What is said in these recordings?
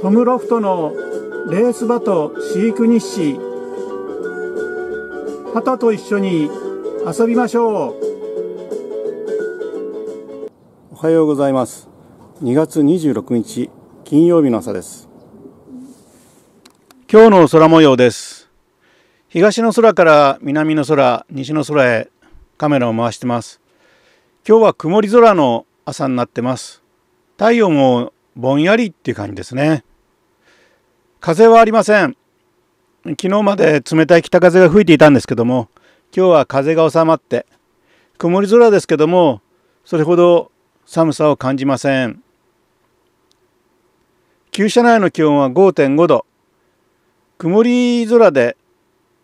トムロフトのレース場と飼育日誌旗と一緒に遊びましょうおはようございます2月26日金曜日の朝です今日の空模様です東の空から南の空西の空へカメラを回してます今日は曇り空の朝になってます太陽もぼんやりっていう感じですね風はありません昨日まで冷たい北風が吹いていたんですけども今日は風が収まって曇り空ですけどもそれほど寒さを感じません旧車内の気温は5.5度曇り空で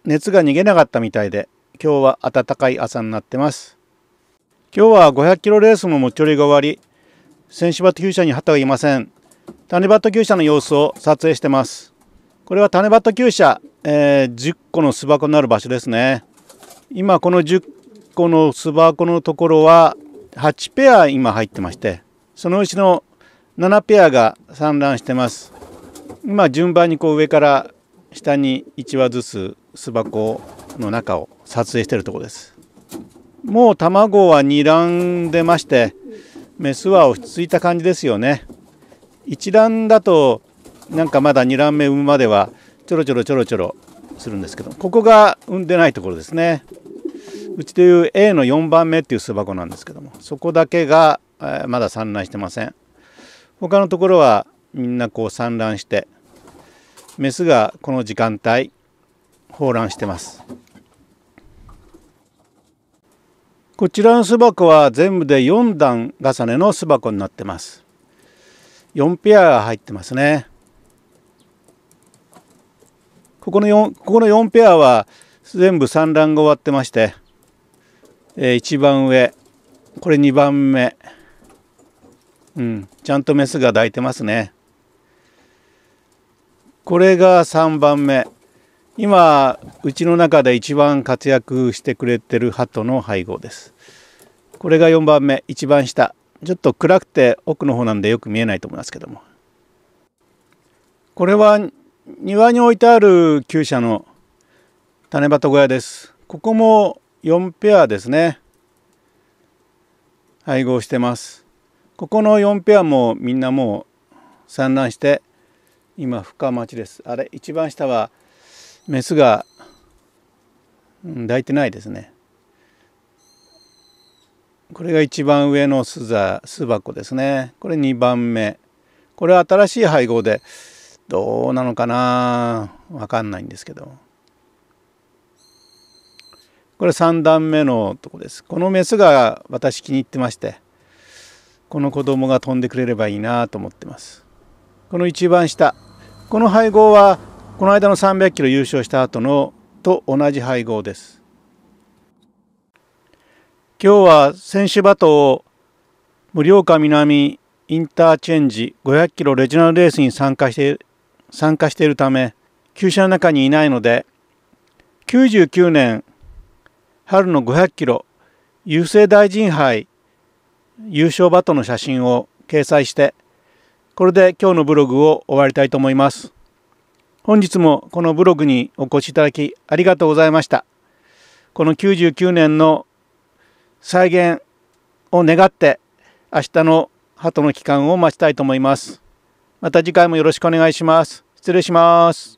熱が逃げなかったみたいで今日は暖かい朝になってます今日は500キロレースの持ち寄りが終わり千芝と旧車に旗はいません種バット厩舎の様子を撮影してますこれは種バット厩舎、えー、10個の巣箱になる場所ですね今この10個の巣箱のところは8ペア今入ってましてそのうちの7ペアが産卵してます今順番にこう上から下に1羽ずつ巣箱の中を撮影してるとこですもう卵は2卵出ましてメスは落ち着いた感じですよね一段だとなんかまだ2段目産むまではちょろちょろちょろちょろするんですけどここが産んでないところですねうちという A の4番目っていう巣箱なんですけどもそこだけが、えまだ産卵してません他のところはみんなこう産卵してメスがこの時間帯放卵してますこちらの巣箱は全部で4段重ねの巣箱になってます4ペアが入ってますね。ここの4ここの4ペアは全部産卵が終わってまして、えー、一番上これ2番目うんちゃんとメスが抱いてますねこれが3番目今うちの中で一番活躍してくれてる鳩の配合ですこれが4番目一番下ちょっと暗くて奥の方なんでよく見えないと思いますけどもこれは庭に置いてある厩舎の種畑小屋ですここも4ペアですね配合してますここの4ペアもみんなもう産卵して今深町ですあれ一番下はメスが、うん、抱いてないですねこれが一番上のスザ巣箱ですねこれ2番目これは新しい配合でどうなのかなわかんないんですけどこれ3段目のとこですこのメスが私気に入ってましてこの子供が飛んでくれればいいなと思ってますこの一番下この配合はこの間の300キロ優勝した後のと同じ配合です今日は選手バトを盛岡南インターチェンジ500キロレジナルレースに参加して参加しているため旧車の中にいないので99年春の500キロ郵政大臣杯優勝バトの写真を掲載してこれで今日のブログを終わりたいと思います本日もこのブログにお越しいただきありがとうございましたこの99年の再現を願って明日の鳩の期間を待ちたいと思いますまた次回もよろしくお願いします失礼します